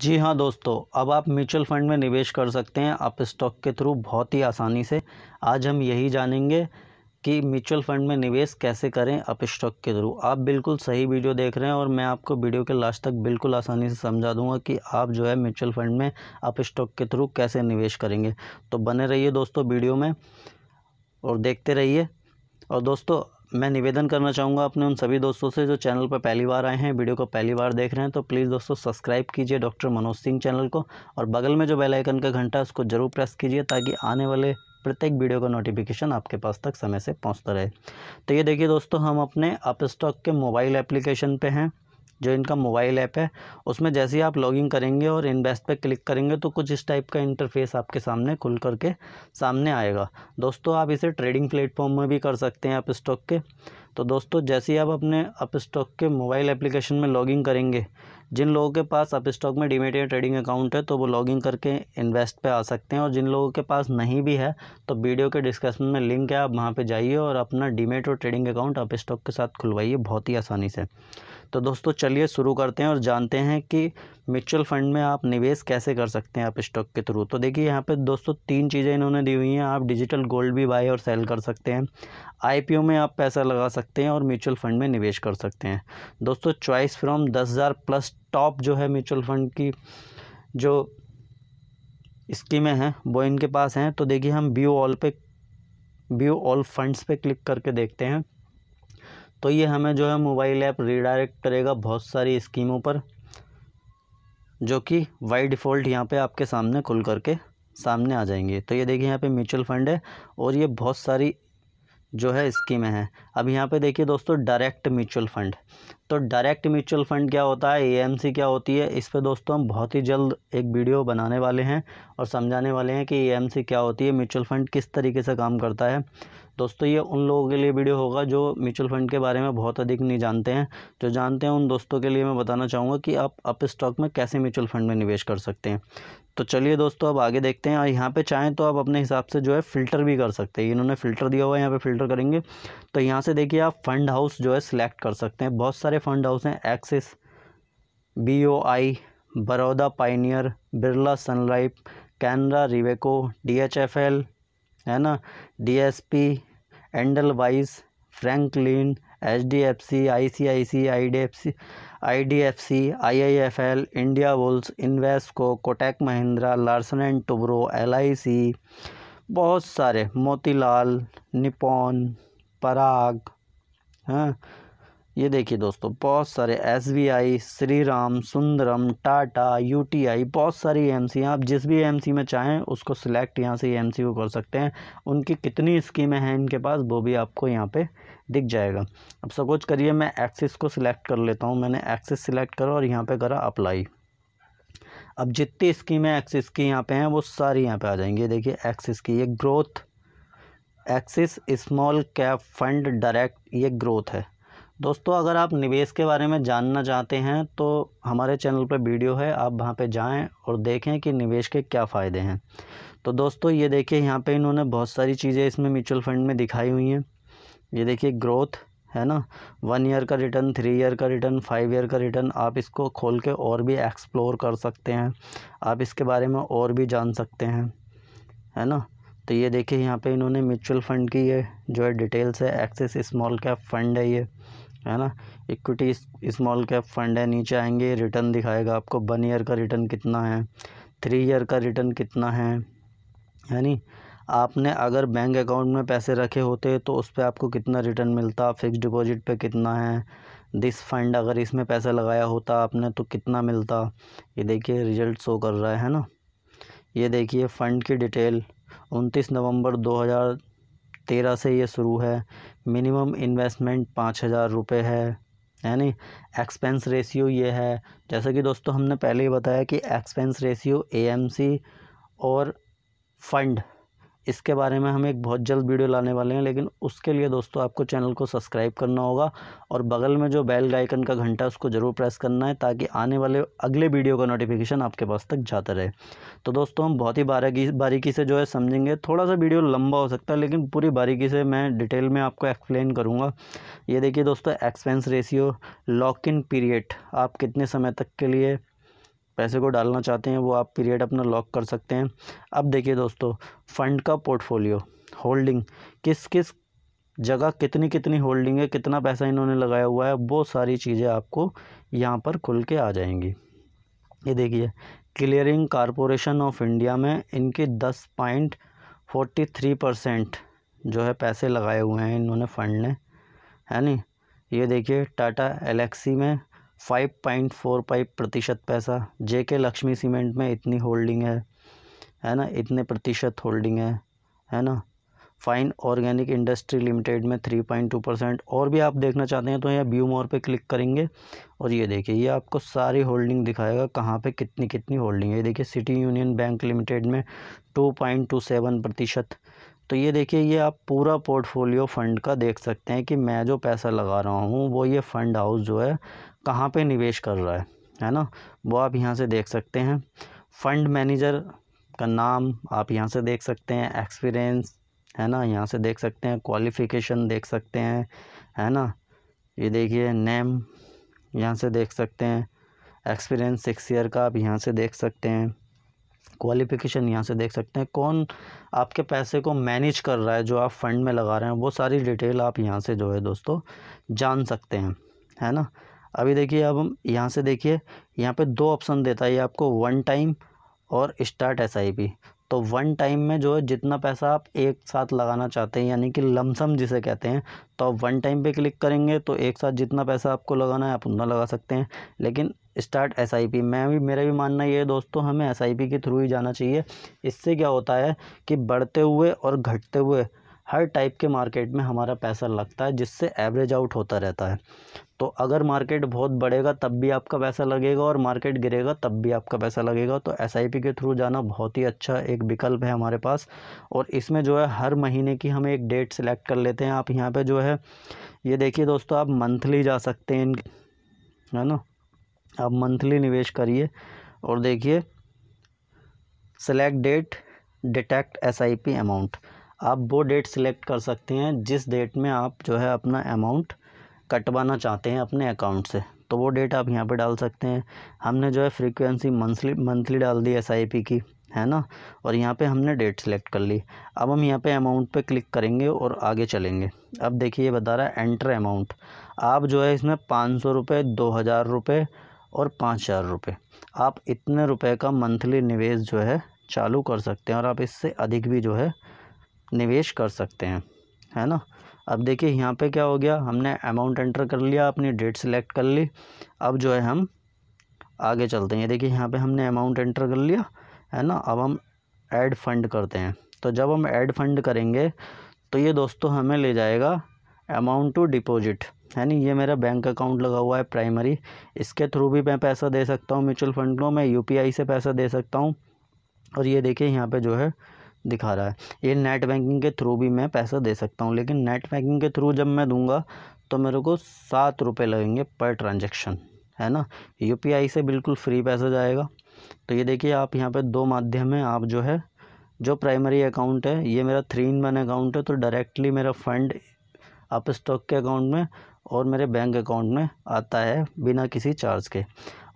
जी हाँ दोस्तों अब आप म्यूचुअल फंड में निवेश कर सकते हैं आप स्टॉक के थ्रू बहुत ही आसानी से आज हम यही जानेंगे कि म्यूचुअल फंड में निवेश कैसे करें आप स्टॉक के थ्रू आप बिल्कुल सही वीडियो देख रहे हैं और मैं आपको वीडियो के लास्ट तक बिल्कुल आसानी से समझा दूंगा कि आप जो है म्यूचुअल फंड में आप स्टॉक के थ्रू कैसे निवेश करेंगे तो बने रहिए दोस्तों वीडियो में और देखते रहिए और दोस्तों मैं निवेदन करना चाहूँगा अपने उन सभी दोस्तों से जो चैनल पर पहली बार आए हैं वीडियो को पहली बार देख रहे हैं तो प्लीज़ दोस्तों सब्सक्राइब कीजिए डॉक्टर मनोज सिंह चैनल को और बगल में जो बेल आइकन का घंटा उसको ज़रूर प्रेस कीजिए ताकि आने वाले प्रत्येक वीडियो का नोटिफिकेशन आपके पास तक समय से पहुँचता रहे तो ये देखिए दोस्तों हम अपने अपस्टॉक के मोबाइल एप्लीकेशन पर हैं जो इनका मोबाइल ऐप है उसमें जैसे ही आप लॉगिन करेंगे और इन्वेस्ट पे क्लिक करेंगे तो कुछ इस टाइप का इंटरफेस आपके सामने खुल करके सामने आएगा दोस्तों आप इसे ट्रेडिंग प्लेटफॉर्म में भी कर सकते हैं आप स्टॉक के तो दोस्तों जैसे ही आप अपने अप स्टॉक के मोबाइल एप्लीकेशन में लॉगिन करेंगे जिन लोगों के पास अप स्टॉक में डीमेट या ट्रेडिंग अकाउंट है तो वो लॉगिन करके इन्वेस्ट पे आ सकते हैं और जिन लोगों के पास नहीं भी है तो वीडियो के डिस्क्रिप्शन में लिंक है आप वहाँ पे जाइए और अपना डीमेट और ट्रेडिंग अकाउंट अप स्टॉक के साथ खुलवाइए बहुत ही आसानी से तो दोस्तों चलिए शुरू करते हैं और जानते हैं कि म्यूचुअल फंड में आप निवेश कैसे कर सकते हैं आप स्टॉक के थ्रू तो देखिए यहाँ पे दोस्तों तीन चीज़ें इन्होंने दी हुई हैं आप डिजिटल गोल्ड भी बाय और सेल कर सकते हैं आई में आप पैसा लगा सकते हैं और म्यूचुअल फंड में निवेश कर सकते हैं दोस्तों चॉइस फ्रॉम दस हज़ार प्लस टॉप जो है म्यूचुअल फंड की जो स्कीमें हैं वो इनके पास हैं तो देखिए हम व्यू ऑल पे व्यू ऑल फंड्स पे क्लिक करके देखते हैं तो ये हमें जो है मोबाइल ऐप रिडायरेक्ट करेगा बहुत सारी स्कीमों पर जो कि वाई डिफ़ॉल्ट यहाँ पर आपके सामने खुल करके सामने आ जाएंगे तो ये देखिए यहाँ पे म्यूचुअल फ़ंड है और ये बहुत सारी जो है स्कीम है अब यहाँ पे देखिए दोस्तों डायरेक्ट म्यूचुअल फ़ंड तो डायरेक्ट म्यूचुअल फ़ंड क्या होता है एएमसी क्या होती है इस पे दोस्तों हम बहुत ही जल्द एक वीडियो बनाने वाले हैं और समझाने वाले हैं कि एएमसी क्या होती है म्यूचुअल फ़ंड किस तरीके से काम करता है दोस्तों ये उन लोगों के लिए वीडियो होगा जो म्यूचुअल फंड के बारे में बहुत अधिक नहीं जानते हैं जो जानते हैं उन दोस्तों के लिए मैं बताना चाहूँगा कि आप अप स्टॉक में कैसे म्यूचुअल फंड में निवेश कर सकते हैं तो चलिए दोस्तों अब आगे देखते हैं और यहाँ पे चाहें तो आप अपने हिसाब से जो है फ़िल्टर भी कर सकते हैं इन्होंने फ़िल्टर दिया हुआ है यहाँ पे फ़िल्टर करेंगे तो यहाँ से देखिए आप फ़ंड हाउस जो है सिलेक्ट कर सकते हैं बहुत सारे फ़ंड हाउस हैं एक्सिस बी ओ आई Baroda pioneer Birla Sun Life Canara रिवेको D H F L है ना D S P and L vice Franklin H D F C I C I C I D F C I D F C I I F L India Wolves Invesco Kotak Mahindra Larsen and Toubro L I सी बहुत सारे Motilal Nippon पराग हाँ ये देखिए दोस्तों बहुत सारे S B I Shri Ram Sundaram Tata U T I बहुत सारी एम सी आप जिस भी एम सी में चाहें उसको सिलेक्ट यहाँ से एम सी को कर सकते हैं उनकी कितनी स्कीमें हैं इनके पास वो भी आपको यहाँ पे दिख जाएगा अब सपोज करिए मैं एक्सिस को सिलेक्ट कर लेता हूँ मैंने एक्सिस सिलेक्ट करा और यहाँ पर करा अप्लाई अब जितनी स्कीमें एक्सिस की यहाँ पे हैं वो सारी यहाँ पे आ जाएंगी देखिए एक्सिस की ये growth Axis small cap fund direct ये ग्रोथ है दोस्तों अगर आप निवेश के बारे में जानना चाहते हैं तो हमारे चैनल पर वीडियो है आप वहाँ पे जाएं और देखें कि निवेश के क्या फ़ायदे हैं तो दोस्तों ये देखिए यहाँ पे इन्होंने बहुत सारी चीज़ें इसमें म्यूचुअल फ़ंड में दिखाई हुई हैं ये देखिए ग्रोथ है ना वन ईयर का रिटर्न थ्री ईयर का रिटर्न फाइव ईयर का रिटर्न आप इसको खोल के और भी एक्सप्लोर कर सकते हैं आप इसके बारे में और भी जान सकते हैं है ना तो ये देखिए यहाँ पे इन्होंने म्यूचुअल फ़ंड की ये जो है डिटेल्स है एक्सिस स्मॉल कैप फ़ंड है ये है ना इक्विटी स्मॉल कैप फंड है नीचे आएंगे रिटर्न दिखाएगा आपको वन ईयर का रिटर्न कितना है थ्री ईयर का रिटर्न कितना है यानी आपने अगर बैंक अकाउंट में पैसे रखे होते तो उस पर आपको कितना रिटर्न मिलता फिक्स डिपॉजिट पे कितना है दिस फंड अगर इसमें पैसा लगाया होता आपने तो कितना मिलता ये देखिए रिजल्ट शो कर रहा है ना ये देखिए फ़ंड की डिटेल उनतीस नवंबर हज़ार तेरह से ये शुरू है मिनिमम इन्वेस्टमेंट पाँच हज़ार रुपये है यानी एक्सपेंस रेशियो ये है जैसा कि दोस्तों हमने पहले ही बताया कि एक्सपेंस रेशियो एएमसी और फंड इसके बारे में हम एक बहुत जल्द वीडियो लाने वाले हैं लेकिन उसके लिए दोस्तों आपको चैनल को सब्सक्राइब करना होगा और बगल में जो बेल आइकन का घंटा उसको ज़रूर प्रेस करना है ताकि आने वाले अगले वीडियो का नोटिफिकेशन आपके पास तक जाता रहे तो दोस्तों हम बहुत ही बारीकी बारीकी से जो है समझेंगे थोड़ा सा वीडियो लंबा हो सकता है लेकिन पूरी बारीकी से मैं डिटेल में आपको एक्सप्लेन करूँगा ये देखिए दोस्तों expense ratio lock in period आप कितने समय तक के लिए पैसे को डालना चाहते हैं वो आप पीरियड अपना लॉक कर सकते हैं अब देखिए दोस्तों फ़ंड का पोर्टफोलियो होल्डिंग किस किस जगह कितनी कितनी होल्डिंग है कितना पैसा इन्होंने लगाया हुआ है वो सारी चीज़ें आपको यहाँ पर खुल के आ जाएंगी ये देखिए क्लियरिंग कॉरपोरेशन ऑफ इंडिया में इनके दस पॉइंट फोर्टी थ्री परसेंट जो है पैसे लगाए हुए हैं इन्होंने फ़ंड ने है नी ये देखिए टाटा एलेक्सी में फाइव पॉइंट फोर फाइव प्रतिशत पैसा जे के लक्ष्मी सीमेंट में इतनी होल्डिंग है है ना इतने प्रतिशत होल्डिंग है है ना फाइन ऑर्गेनिक इंडस्ट्री लिमिटेड में थ्री पॉइंट टू परसेंट और भी आप देखना चाहते हैं तो यहाँ व्यू मोर पे क्लिक करेंगे और ये देखिए ये आपको सारी होल्डिंग दिखाएगा कहाँ पे कितनी कितनी होल्डिंग है ये देखिए सिटी यूनियन बैंक लिमिटेड में टू पॉइंट टू सेवन प्रतिशत तो ये देखिए ये आप पूरा पोर्टफोलियो फ़ंड का देख सकते हैं कि मैं जो पैसा लगा रहा हूँ वो ये फ़ंड हाउस जो है कहाँ पे निवेश कर रहा है है ना वो आप यहाँ से देख सकते हैं फ़ंड मैनेजर का नाम आप यहाँ से देख सकते हैं एक्सपीरियंस है ना यहाँ से देख सकते हैं क्वालिफ़िकेशन देख सकते हैं है ना ये देखिए नेम यहाँ से देख सकते हैं एक्सपीरियंस सिक्स ईयर का आप यहाँ से देख सकते हैं क्वालिफ़िकेशन यहाँ से देख सकते हैं कौन आपके पैसे को मैनेज कर रहा है जो आप फ़ंड में लगा रहे हैं वो सारी डिटेल आप यहाँ से जो है दोस्तों जान सकते हैं है ना अभी देखिए अब हम यहाँ से देखिए यहाँ पे दो ऑप्शन देता है आपको वन टाइम और स्टार्ट एस तो वन टाइम में जो है जितना पैसा आप एक साथ लगाना चाहते हैं यानी कि लमसम जिसे कहते हैं तो आप वन टाइम पे क्लिक करेंगे तो एक साथ जितना पैसा आपको लगाना है आप उतना लगा सकते हैं लेकिन स्टार्ट एस आई पी मैं भी मेरा भी मानना ये है दोस्तों हमें एस आई पी के थ्रू ही जाना चाहिए इससे क्या होता है कि बढ़ते हुए और घटते हुए हर टाइप के मार्केट में हमारा पैसा लगता है जिससे एवरेज आउट होता रहता है तो अगर मार्केट बहुत बढ़ेगा तब भी आपका पैसा लगेगा और मार्केट गिरेगा तब भी आपका पैसा लगेगा तो एस के थ्रू जाना बहुत ही अच्छा एक विकल्प है हमारे पास और इसमें जो है हर महीने की हम एक डेट सेलेक्ट कर लेते हैं आप यहाँ पर जो है ये देखिए दोस्तों आप मंथली जा सकते हैं इन है ना आप मंथली निवेश करिए और देखिए सेलेक्ट डेट डिटेक्ट एस अमाउंट आप वो डेट सिलेक्ट कर सकते हैं जिस डेट में आप जो है अपना अमाउंट कटवाना चाहते हैं अपने अकाउंट से तो वो डेट आप यहाँ पे डाल सकते हैं हमने जो है फ्रीक्वेंसी मंथली मंथली डाल दी एस की है ना और यहाँ पे हमने डेट सिलेक्ट कर ली अब हम यहाँ पे अमाउंट पे क्लिक करेंगे और आगे चलेंगे अब देखिए ये बता रहा है एंटर अमाउंट आप जो है इसमें पाँच सौ रुपये दो हज़ार रुपये और पाँच हज़ार रुपये आप इतने रुपये का मंथली निवेश जो है चालू कर सकते हैं और आप इससे अधिक भी जो है निवेश कर सकते हैं है ना अब देखिए यहाँ पे क्या हो गया हमने अमाउंट एंटर कर लिया अपनी डेट सिलेक्ट कर ली अब जो है हम आगे चलते हैं देखिए यहाँ पे हमने अमाउंट एंटर कर लिया है ना अब हम ऐड फंड करते हैं तो जब हम ऐड फंड करेंगे तो ये दोस्तों हमें ले जाएगा अमाउंट टू डिपॉजिट है नहीं ये मेरा बैंक अकाउंट लगा हुआ है प्राइमरी इसके थ्रू भी मैं पैसा दे सकता हूँ म्यूचुअल फंड को मैं यूपीआई से पैसा दे सकता हूँ और ये देखिए यहाँ पर जो है दिखा रहा है ये नेट बैंकिंग के थ्रू भी मैं पैसा दे सकता हूँ लेकिन नेट बैंकिंग के थ्रू जब मैं दूंगा तो मेरे को सात रुपये लगेंगे पर ट्रांजेक्शन है ना यू से बिल्कुल फ्री पैसा जाएगा तो ये देखिए आप यहाँ पर दो माध्यम है आप जो है जो प्राइमरी अकाउंट है ये मेरा थ्री इन वन अकाउंट है तो डायरेक्टली मेरा फ़ंड आप स्टॉक के अकाउंट में और मेरे बैंक अकाउंट में आता है बिना किसी चार्ज के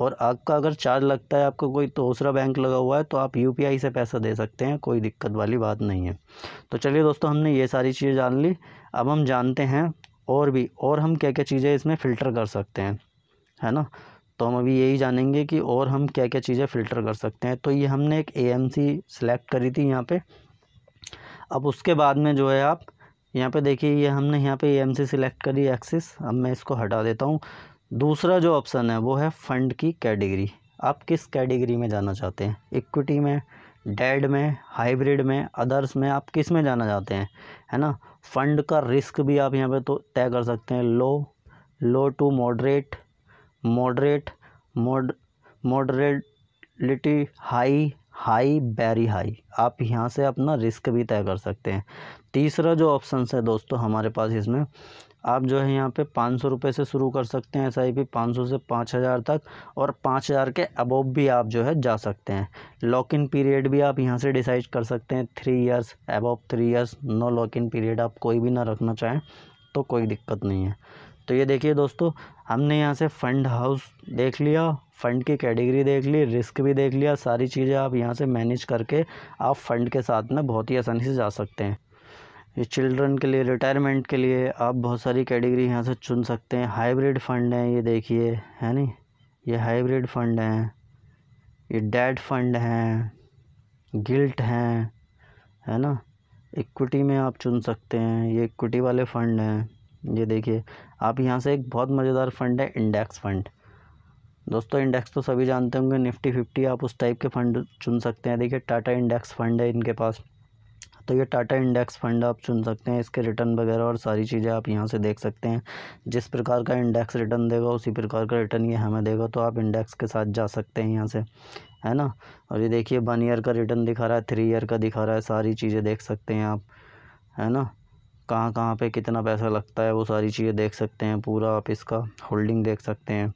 और आपका अगर चार्ज लगता है आपको कोई दूसरा बैंक लगा हुआ है तो आप यू से पैसा दे सकते हैं कोई दिक्कत वाली बात नहीं है तो चलिए दोस्तों हमने ये सारी चीज़ें जान ली अब हम जानते हैं और भी और हम क्या क्या चीज़ें इसमें फ़िल्टर कर सकते हैं है ना तो हम अभी यही जानेंगे कि और हम क्या क्या चीज़ें फ़िल्टर कर सकते हैं तो ये हमने एक ए एम सी सेलेक्ट करी थी यहाँ पे अब उसके बाद में जो है आप यहाँ पे देखिए ये हमने यहाँ पे ए एम सी सिलेक्ट करी एक्सिस अब मैं इसको हटा देता हूँ दूसरा जो ऑप्शन है वो है फ़ंड की कैटेगरी आप किस कैटेगरी में जाना चाहते हैं इक्विटी में डेड में हाइब्रिड में अदर्स में आप किस में जाना चाहते हैं है ना फ़ंड का रिस्क भी आप यहाँ पे तो तय कर सकते हैं low low to moderate moderate mode moderately high high very high आप यहाँ से अपना रिस्क भी तय कर सकते हैं तीसरा जो ऑप्शन है दोस्तों हमारे पास इसमें आप जो है यहाँ पे पाँच सौ रुपये से शुरू कर सकते हैं एस आई पी पाँच सौ से पाँच हज़ार तक और पाँच हज़ार के अबोव भी आप जो है जा सकते हैं लॉक इन पीरियड भी आप यहाँ से डिसाइड कर सकते हैं three years above three years no lock in period आप कोई भी ना रखना चाहें तो कोई दिक्कत नहीं है तो ये देखिए दोस्तों हमने यहाँ से फंड हाउस देख लिया फ़ंड की कैटेगरी देख ली रिस्क भी देख लिया सारी चीज़ें आप यहाँ से मैनेज करके आप फ़ंड के साथ में बहुत ही आसानी से जा सकते हैं ये चिल्ड्रन के लिए रिटायरमेंट के लिए आप बहुत सारी कैटेगरी यहाँ से चुन सकते हैं हाइब्रिड फ़ंड हैं ये देखिए है नी ये हाइब्रिड फ़ंड हैं ये डेट फ़ंड हैं गिल्ट हैं है ना इक्विटी में आप चुन सकते हैं ये इक्विटी वाले फ़ंड हैं ये देखिए आप यहाँ से एक बहुत मज़ेदार फ़ंड है इंडेक्स फ़ंड दोस्तों इंडेक्स तो सभी जानते होंगे निफ्टी फिफ्टी आप उस टाइप के फ़ंड चुन सकते हैं देखिए टाटा इंडेक्स फ़ंड है इनके पास तो ये टाटा इंडेक्स फंड आप चुन सकते हैं इसके रिटर्न वगैरह और सारी चीज़ें आप यहाँ से देख सकते हैं जिस प्रकार का इंडेक्स रिटर्न देगा उसी प्रकार का रिटर्न ये हमें देगा तो आप इंडेक्स के साथ जा सकते हैं यहाँ से है ना और ये देखिए वन ईयर का रिटर्न दिखा रहा है थ्री ईयर का दिखा रहा है सारी चीज़ें देख सकते हैं आप है ना कहाँ कहाँ पे कितना पैसा लगता है वो सारी चीज़ें देख सकते हैं पूरा आप इसका होल्डिंग देख सकते हैं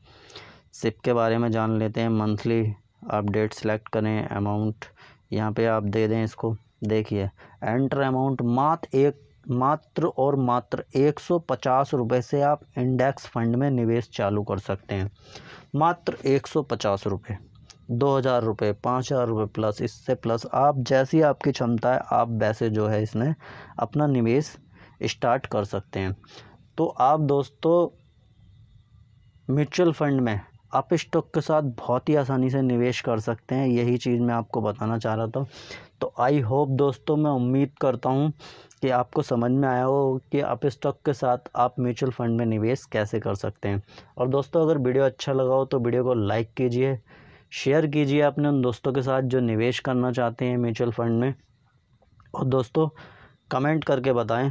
सिप के बारे में जान लेते हैं मंथली आप डेट सेलेक्ट करें अमाउंट यहाँ पे आप दे दें इसको देखिए एंटर अमाउंट मात्र एक मात्र और मात्र एक सौ पचास रुपये से आप इंडेक्स फंड में निवेश चालू कर सकते हैं मात्र एक सौ पचास रुपये दो हज़ार रुपये पाँच हज़ार रुपये प्लस इससे प्लस आप जैसी आपकी क्षमता है आप वैसे जो है इसमें अपना निवेश स्टार्ट कर सकते हैं तो आप दोस्तों म्यूचुअल फंड में आप स्टॉक के साथ बहुत ही आसानी से निवेश कर सकते हैं यही चीज़ मैं आपको बताना चाह रहा था तो आई होप दोस्तों मैं उम्मीद करता हूँ कि आपको समझ में आया हो कि आप स्टॉक के साथ आप म्यूचुअल फ़ंड में निवेश कैसे कर सकते हैं और दोस्तों अगर वीडियो अच्छा लगा हो तो वीडियो को लाइक कीजिए शेयर कीजिए अपने उन दोस्तों के साथ जो निवेश करना चाहते हैं म्यूचुअल फ़ंड में और दोस्तों कमेंट करके बताएं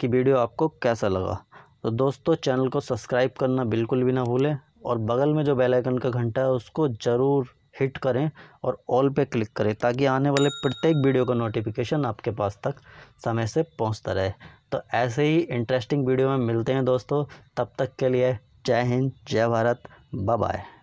कि वीडियो आपको कैसा लगा तो दोस्तों चैनल को सब्सक्राइब करना बिल्कुल भी ना भूलें और बगल में जो बेल आइकन का घंटा है उसको ज़रूर हिट करें और ऑल पे क्लिक करें ताकि आने वाले प्रत्येक वीडियो का नोटिफिकेशन आपके पास तक समय से पहुंचता रहे तो ऐसे ही इंटरेस्टिंग वीडियो में मिलते हैं दोस्तों तब तक के लिए जय हिंद जय भारत बाय